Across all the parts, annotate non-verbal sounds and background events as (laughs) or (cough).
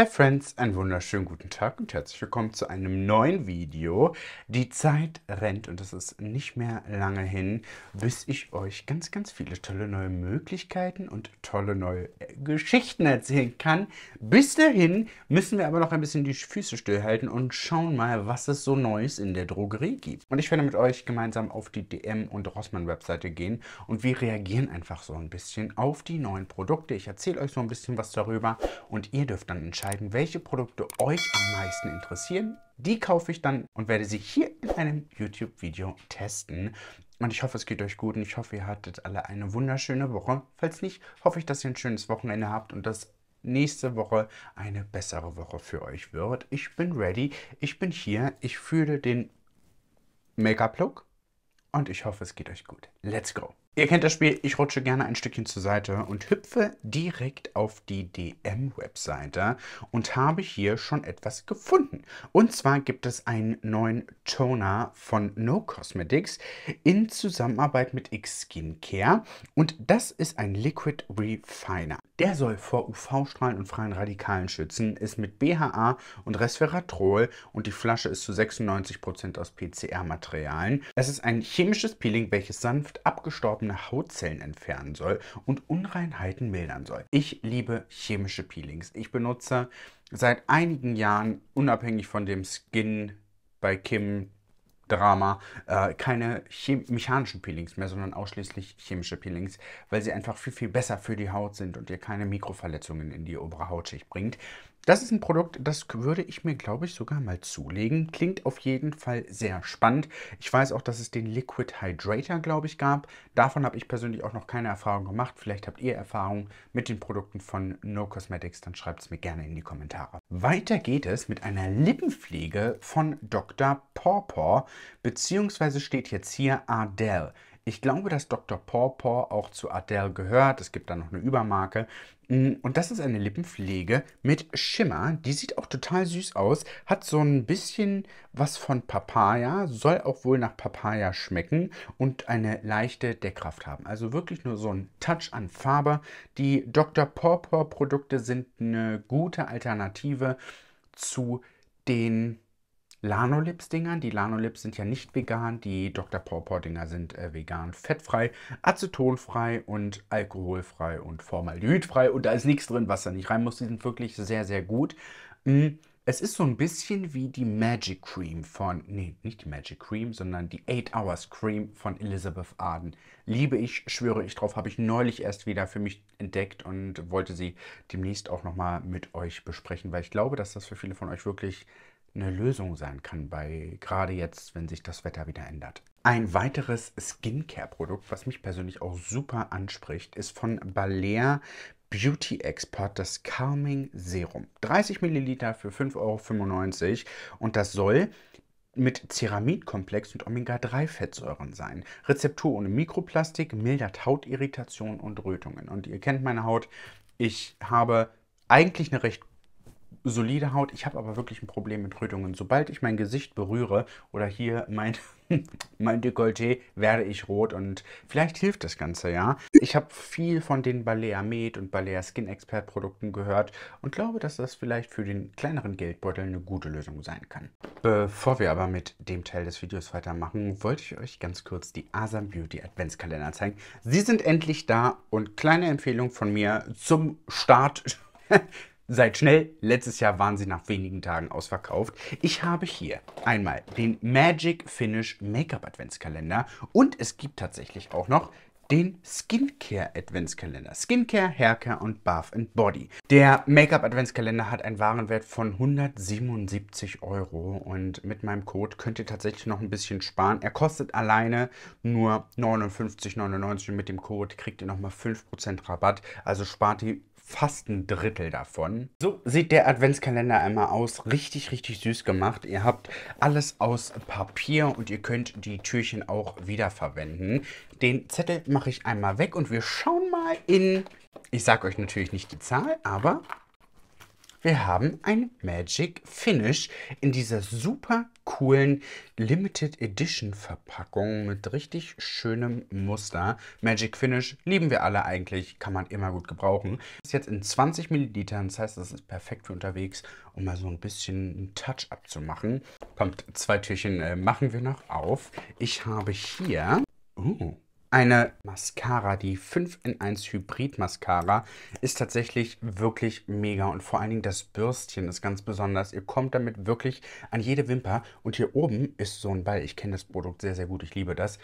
Hi Friends, einen wunderschönen guten Tag und herzlich willkommen zu einem neuen Video. Die Zeit rennt und es ist nicht mehr lange hin, bis ich euch ganz, ganz viele tolle neue Möglichkeiten und tolle neue äh, Geschichten erzählen kann. Bis dahin müssen wir aber noch ein bisschen die Füße stillhalten und schauen mal, was es so Neues in der Drogerie gibt. Und ich werde mit euch gemeinsam auf die DM- und Rossmann-Webseite gehen und wir reagieren einfach so ein bisschen auf die neuen Produkte. Ich erzähle euch so ein bisschen was darüber und ihr dürft dann entscheiden, schreiben, welche Produkte euch am meisten interessieren. Die kaufe ich dann und werde sie hier in einem YouTube-Video testen. Und ich hoffe, es geht euch gut und ich hoffe, ihr hattet alle eine wunderschöne Woche. Falls nicht, hoffe ich, dass ihr ein schönes Wochenende habt und dass nächste Woche eine bessere Woche für euch wird. Ich bin ready, ich bin hier, ich fühle den Make-up-Look und ich hoffe, es geht euch gut. Let's go! Ihr kennt das Spiel, ich rutsche gerne ein Stückchen zur Seite und hüpfe direkt auf die DM-Webseite und habe hier schon etwas gefunden. Und zwar gibt es einen neuen Toner von No Cosmetics in Zusammenarbeit mit X Skincare und das ist ein Liquid Refiner. Der soll vor UV-Strahlen und freien Radikalen schützen, ist mit BHA und Resveratrol und die Flasche ist zu 96% aus PCR-Materialien. Es ist ein chemisches Peeling, welches sanft abgestorben verdorbene Hautzellen entfernen soll und Unreinheiten mildern soll. Ich liebe chemische Peelings. Ich benutze seit einigen Jahren, unabhängig von dem Skin bei Kim Drama, äh, keine mechanischen Peelings mehr, sondern ausschließlich chemische Peelings, weil sie einfach viel, viel besser für die Haut sind und ihr keine Mikroverletzungen in die obere Hautschicht bringt. Das ist ein Produkt, das würde ich mir, glaube ich, sogar mal zulegen. Klingt auf jeden Fall sehr spannend. Ich weiß auch, dass es den Liquid Hydrator, glaube ich, gab. Davon habe ich persönlich auch noch keine Erfahrung gemacht. Vielleicht habt ihr Erfahrung mit den Produkten von No Cosmetics, dann schreibt es mir gerne in die Kommentare. Weiter geht es mit einer Lippenpflege von Dr. Pawpaw beziehungsweise steht jetzt hier Adele. Ich glaube, dass Dr. Pawpaw auch zu Adele gehört. Es gibt da noch eine Übermarke. Mm, und das ist eine Lippenpflege mit Schimmer. Die sieht auch total süß aus. Hat so ein bisschen was von Papaya. Soll auch wohl nach Papaya schmecken. Und eine leichte Deckkraft haben. Also wirklich nur so ein Touch an Farbe. Die Dr. Pawpaw Produkte sind eine gute Alternative zu den Lanolips-Dingern. Die Lanolips sind ja nicht vegan, die Dr. Pawpaw-Dinger sind äh, vegan, fettfrei, acetonfrei und alkoholfrei und formaldehydfrei. Und da ist nichts drin, was da nicht rein muss. Die sind wirklich sehr, sehr gut. Mm. Es ist so ein bisschen wie die Magic Cream von, nee, nicht die Magic Cream, sondern die 8 Hours Cream von Elizabeth Arden. Liebe ich, schwöre ich drauf, habe ich neulich erst wieder für mich entdeckt und wollte sie demnächst auch nochmal mit euch besprechen, weil ich glaube, dass das für viele von euch wirklich eine Lösung sein kann, bei gerade jetzt, wenn sich das Wetter wieder ändert. Ein weiteres Skincare-Produkt, was mich persönlich auch super anspricht, ist von Balea Beauty Export das Calming Serum. 30 ml für 5,95 Euro und das soll mit Ceramidkomplex und Omega-3-Fettsäuren sein. Rezeptur ohne Mikroplastik, mildert Hautirritationen und Rötungen. Und ihr kennt meine Haut. Ich habe eigentlich eine recht solide Haut. Ich habe aber wirklich ein Problem mit Rötungen. Sobald ich mein Gesicht berühre oder hier mein, (laughs) mein Dekolleté, werde ich rot und vielleicht hilft das Ganze, ja. Ich habe viel von den Balea Med und Balea Skin Expert Produkten gehört und glaube, dass das vielleicht für den kleineren Geldbeutel eine gute Lösung sein kann. Bevor wir aber mit dem Teil des Videos weitermachen, wollte ich euch ganz kurz die Asam Beauty Adventskalender zeigen. Sie sind endlich da und kleine Empfehlung von mir zum Start (laughs) Seid schnell, letztes Jahr waren sie nach wenigen Tagen ausverkauft. Ich habe hier einmal den Magic Finish Make-up Adventskalender und es gibt tatsächlich auch noch den Skincare Adventskalender. Skincare, Haircare und Bath and Body. Der Make-up Adventskalender hat einen Warenwert von 177 Euro und mit meinem Code könnt ihr tatsächlich noch ein bisschen sparen. Er kostet alleine nur 59,99 und mit dem Code kriegt ihr nochmal 5% Rabatt. Also spart ihr fast ein Drittel davon. So sieht der Adventskalender einmal aus. Richtig, richtig süß gemacht. Ihr habt alles aus Papier und ihr könnt die Türchen auch wiederverwenden. Den Zettel mache ich einmal weg und wir schauen mal in... Ich sage euch natürlich nicht die Zahl, aber wir haben ein Magic Finish in dieser super coolen Limited Edition Verpackung mit richtig schönem Muster. Magic Finish lieben wir alle eigentlich, kann man immer gut gebrauchen. Ist jetzt in 20 Millilitern, das heißt, das ist perfekt für unterwegs, um mal so ein bisschen einen Touch-up zu machen. Kommt, zwei Türchen äh, machen wir noch auf. Ich habe hier... Uh, eine Mascara, die 5 in 1 Hybrid Mascara, ist tatsächlich wirklich mega und vor allen Dingen das Bürstchen ist ganz besonders. Ihr kommt damit wirklich an jede Wimper und hier oben ist so ein Ball. Ich kenne das Produkt sehr, sehr gut, ich liebe das.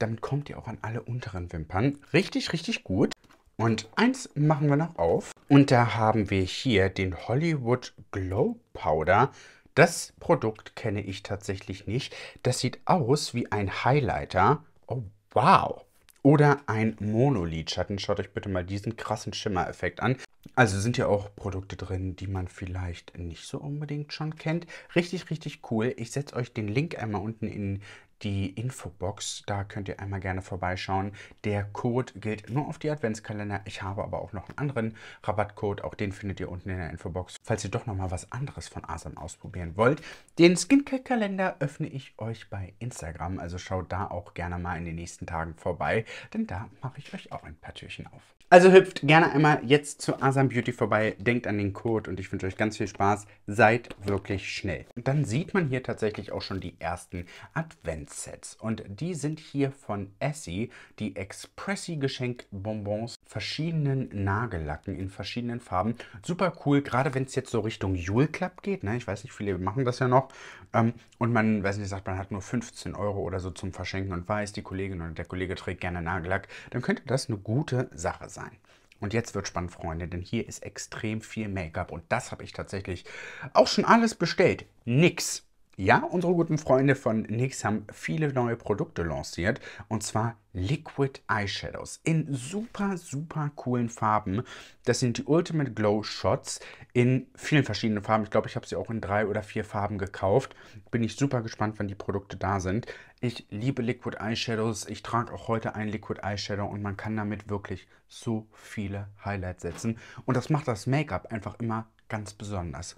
Damit kommt ihr auch an alle unteren Wimpern. Richtig, richtig gut. Und eins machen wir noch auf. Und da haben wir hier den Hollywood Glow Powder. Das Produkt kenne ich tatsächlich nicht. Das sieht aus wie ein Highlighter. Oh, Wow! Oder ein Monolid-Schatten. Schaut euch bitte mal diesen krassen Schimmereffekt an. Also sind ja auch Produkte drin, die man vielleicht nicht so unbedingt schon kennt. Richtig, richtig cool. Ich setze euch den Link einmal unten in die Infobox. Da könnt ihr einmal gerne vorbeischauen. Der Code gilt nur auf die Adventskalender. Ich habe aber auch noch einen anderen Rabattcode. Auch den findet ihr unten in der Infobox. Falls ihr doch nochmal was anderes von Asam ausprobieren wollt, den Skincare-Kalender öffne ich euch bei Instagram. Also schaut da auch gerne mal in den nächsten Tagen vorbei, denn da mache ich euch auch ein paar Türchen auf. Also hüpft gerne einmal jetzt zu Asam Beauty vorbei, denkt an den Code und ich wünsche euch ganz viel Spaß. Seid wirklich schnell. Und dann sieht man hier tatsächlich auch schon die ersten Advents. Sets. Und die sind hier von Essie, die Expressi Geschenkbonbons, verschiedenen Nagellacken in verschiedenen Farben. Super cool, gerade wenn es jetzt so Richtung Jule Club geht. Ne? Ich weiß nicht, viele machen das ja noch. Ähm, und man, weiß nicht, sagt, man hat nur 15 Euro oder so zum Verschenken und weiß, die Kollegin oder der Kollege trägt gerne Nagellack. Dann könnte das eine gute Sache sein. Und jetzt wird spannend, Freunde, denn hier ist extrem viel Make-up und das habe ich tatsächlich auch schon alles bestellt. Nix. Ja, unsere guten Freunde von NYX haben viele neue Produkte lanciert und zwar Liquid Eyeshadows in super, super coolen Farben. Das sind die Ultimate Glow Shots in vielen verschiedenen Farben. Ich glaube, ich habe sie auch in drei oder vier Farben gekauft. Bin ich super gespannt, wann die Produkte da sind. Ich liebe Liquid Eyeshadows. Ich trage auch heute einen Liquid Eyeshadow und man kann damit wirklich so viele Highlights setzen. Und das macht das Make-up einfach immer ganz besonders.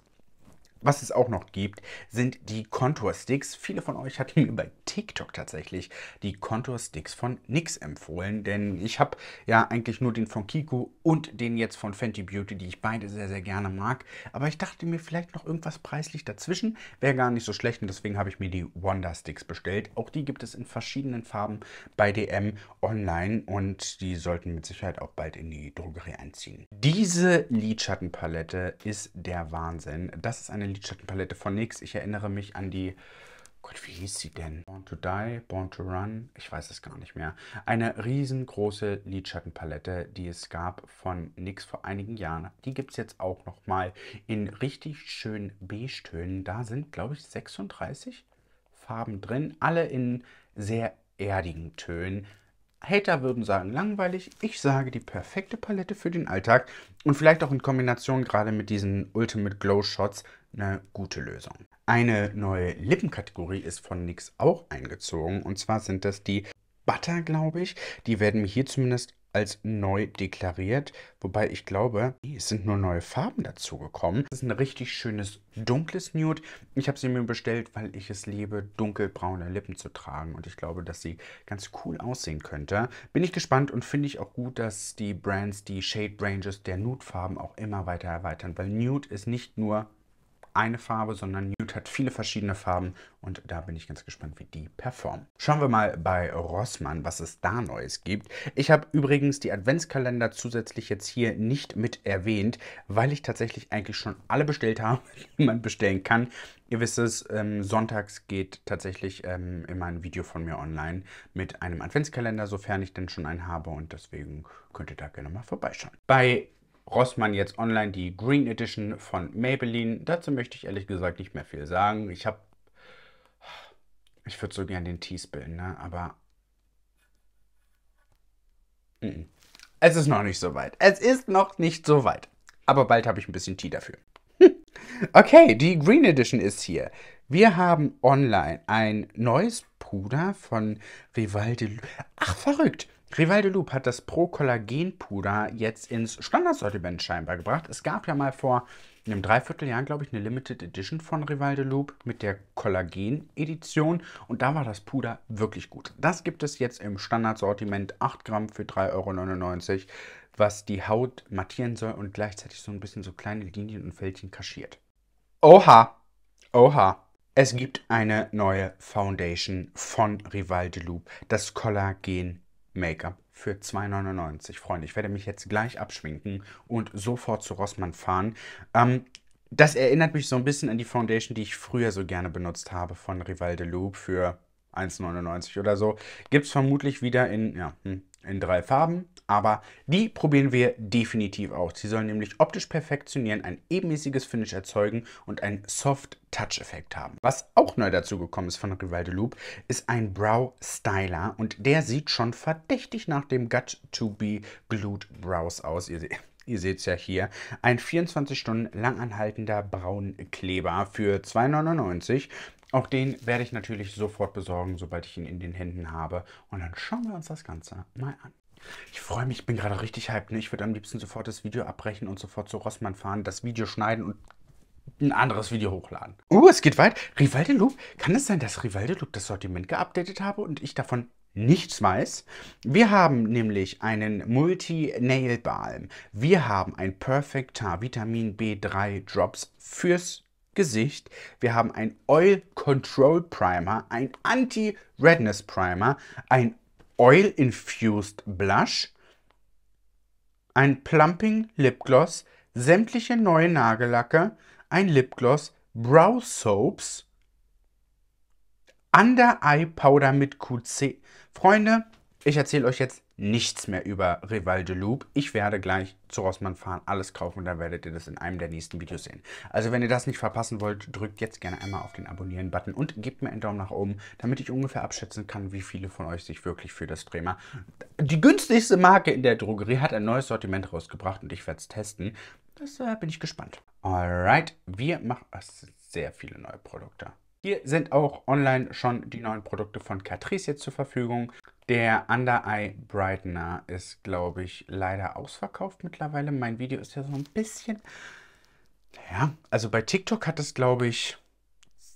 Was es auch noch gibt, sind die Contour-Sticks. Viele von euch hatten (laughs) mir bei TikTok tatsächlich die Contour-Sticks von NYX empfohlen, denn ich habe ja eigentlich nur den von Kiko und den jetzt von Fenty Beauty, die ich beide sehr, sehr gerne mag. Aber ich dachte mir vielleicht noch irgendwas preislich dazwischen, wäre gar nicht so schlecht und deswegen habe ich mir die Wonder-Sticks bestellt. Auch die gibt es in verschiedenen Farben bei DM online und die sollten mit Sicherheit auch bald in die Drogerie einziehen. Diese Lidschattenpalette ist der Wahnsinn. Das ist eine Lidschattenpalette von NYX. Ich erinnere mich an die Gott, wie hieß sie denn? Born to Die, Born to Run, ich weiß es gar nicht mehr. Eine riesengroße Lidschattenpalette, die es gab von NYX vor einigen Jahren. Die gibt es jetzt auch nochmal in richtig schönen Beige-Tönen. Da sind, glaube ich, 36 Farben drin, alle in sehr erdigen Tönen. Hater würden sagen langweilig. Ich sage die perfekte Palette für den Alltag und vielleicht auch in Kombination gerade mit diesen Ultimate Glow Shots eine gute Lösung. Eine neue Lippenkategorie ist von NYX auch eingezogen und zwar sind das die Butter, glaube ich. Die werden mir hier zumindest als neu deklariert, wobei ich glaube, es sind nur neue Farben dazugekommen. Das ist ein richtig schönes dunkles Nude. Ich habe sie mir bestellt, weil ich es liebe, dunkelbraune Lippen zu tragen und ich glaube, dass sie ganz cool aussehen könnte. Bin ich gespannt und finde ich auch gut, dass die Brands die Shade Ranges der Nude-Farben auch immer weiter erweitern, weil Nude ist nicht nur eine Farbe, sondern Nude hat viele verschiedene Farben und da bin ich ganz gespannt, wie die performen. Schauen wir mal bei Rossmann, was es da Neues gibt. Ich habe übrigens die Adventskalender zusätzlich jetzt hier nicht mit erwähnt, weil ich tatsächlich eigentlich schon alle bestellt habe, (laughs) die man bestellen kann. Ihr wisst es, ähm, sonntags geht tatsächlich ähm, immer ein Video von mir online mit einem Adventskalender, sofern ich denn schon einen habe und deswegen könnt ihr da gerne mal vorbeischauen. Bei Rossmann jetzt online die Green Edition von Maybelline. Dazu möchte ich ehrlich gesagt nicht mehr viel sagen. Ich habe, ich würde so gern den Tee spillen, ne? aber n -n. es ist noch nicht so weit. Es ist noch nicht so weit. Aber bald habe ich ein bisschen Tee dafür. (laughs) okay, die Green Edition ist hier. Wir haben online ein neues Puder von Rivaldi. Ach, verrückt. Rival de Loup hat das Pro-Kollagen-Puder jetzt ins Standardsortiment scheinbar gebracht. Es gab ja mal vor einem Dreivierteljahr, glaube ich, eine Limited Edition von Rival de Loup mit der Kollagen-Edition und da war das Puder wirklich gut. Das gibt es jetzt im Standardsortiment 8 Gramm für 3,99 Euro, was die Haut mattieren soll und gleichzeitig so ein bisschen so kleine Linien und Fältchen kaschiert. Oha! Oha! Es gibt eine neue Foundation von Rival de Loup, das Kollagen Make-up für 2,99. Freunde, ich werde mich jetzt gleich abschminken und sofort zu Rossmann fahren. Ähm, das erinnert mich so ein bisschen an die Foundation, die ich früher so gerne benutzt habe von Rival de Loup für 1,99 oder so. Gibt es vermutlich wieder in, ja, hm, in drei Farben, aber die probieren wir definitiv aus. Sie sollen nämlich optisch perfektionieren, ein ebenmäßiges Finish erzeugen und einen Soft-Touch-Effekt haben. Was auch neu dazu gekommen ist von Rivalde Loop, ist ein Brow Styler und der sieht schon verdächtig nach dem Gut-to-be Glued Brows aus. Ihr seht ihr seht es ja hier, ein 24 Stunden lang anhaltender Braunkleber für 2,99 auch den werde ich natürlich sofort besorgen, sobald ich ihn in den Händen habe. Und dann schauen wir uns das Ganze mal an. Ich freue mich, ich bin gerade richtig hyped. Ne? Ich würde am liebsten sofort das Video abbrechen und sofort zu Rossmann fahren, das Video schneiden und ein anderes Video hochladen. Oh, uh, es geht weit. Rivalde Loop. Kann es sein, dass Rivalde Loop das Sortiment geupdatet habe und ich davon nichts weiß? Wir haben nämlich einen Multi-Nail-Balm. Wir haben ein Perfect Vitamin B3 Drops fürs Gesicht, wir haben ein Oil Control Primer, ein Anti-Redness Primer, ein Oil Infused Blush, ein Plumping Lipgloss, sämtliche neue Nagellacke, ein Lipgloss, Brow Soaps, Under Eye Powder mit QC. Freunde, ich erzähle euch jetzt nichts mehr über Rival de Loup. Ich werde gleich zu Rossmann fahren, alles kaufen und dann werdet ihr das in einem der nächsten Videos sehen. Also wenn ihr das nicht verpassen wollt, drückt jetzt gerne einmal auf den Abonnieren-Button und gebt mir einen Daumen nach oben, damit ich ungefähr abschätzen kann, wie viele von euch sich wirklich für das Thema... Die günstigste Marke in der Drogerie hat ein neues Sortiment rausgebracht und ich werde es testen. Das äh, bin ich gespannt. Alright, wir machen... Es sind sehr viele neue Produkte. Hier sind auch online schon die neuen Produkte von Catrice jetzt zur Verfügung. Der Under Eye Brightener ist, glaube ich, leider ausverkauft mittlerweile. Mein Video ist ja so ein bisschen... Ja, also bei TikTok hat es, glaube ich,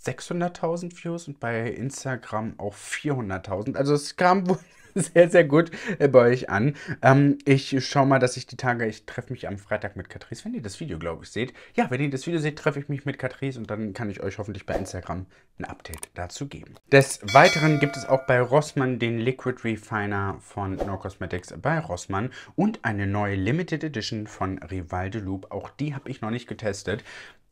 600.000 Views und bei Instagram auch 400.000. Also es kam wohl (laughs) sehr, sehr gut äh, bei euch an. Ähm, ich schaue mal, dass ich die Tage, ich treffe mich am Freitag mit Catrice, wenn ihr das Video, glaube ich, seht. Ja, wenn ihr das Video seht, treffe ich mich mit Catrice und dann kann ich euch hoffentlich bei Instagram ein Update dazu geben. Des Weiteren gibt es auch bei Rossmann den Liquid Refiner von No Cosmetics bei Rossmann und eine neue Limited Edition von Rival de Loop. Auch die habe ich noch nicht getestet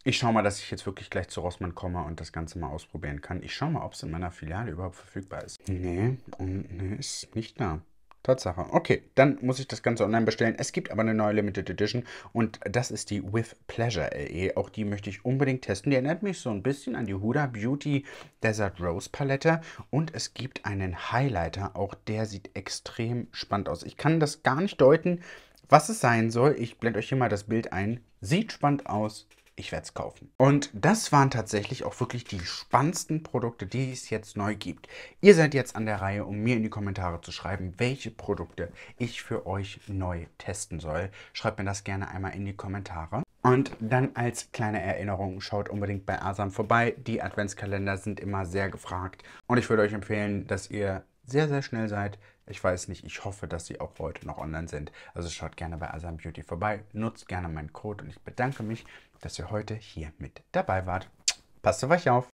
ich schaue mal, dass ich jetzt wirklich gleich zu Rossmann komme und das Ganze mal ausprobieren kann. Ich schaue mal, ob es in meiner Filiale überhaupt verfügbar ist. Nee, und nee, ist nicht da. Tatsache. Okay, dann muss ich das Ganze online bestellen. Es gibt aber eine neue Limited Edition und das ist die With Pleasure LE. Auch die möchte ich unbedingt testen. Die erinnert mich so ein bisschen an die Huda Beauty Desert Rose Palette und es gibt einen Highlighter. Auch der sieht extrem spannend aus. Ich kann das gar nicht deuten, was es sein soll. Ich blende euch hier mal das Bild ein. Sieht spannend aus, ich werde es kaufen. Und das waren tatsächlich auch wirklich die spannendsten Produkte, die es jetzt neu gibt. Ihr seid jetzt an der Reihe, um mir in die Kommentare zu schreiben, welche Produkte ich für euch neu testen soll. Schreibt mir das gerne einmal in die Kommentare. Und dann als kleine Erinnerung, schaut unbedingt bei Asam vorbei. Die Adventskalender sind immer sehr gefragt. Und ich würde euch empfehlen, dass ihr sehr, sehr schnell seid. Ich weiß nicht, ich hoffe, dass sie auch heute noch online sind. Also schaut gerne bei Asam Beauty vorbei, nutzt gerne meinen Code und ich bedanke mich, dass ihr heute hier mit dabei wart. Passt auf euch auf.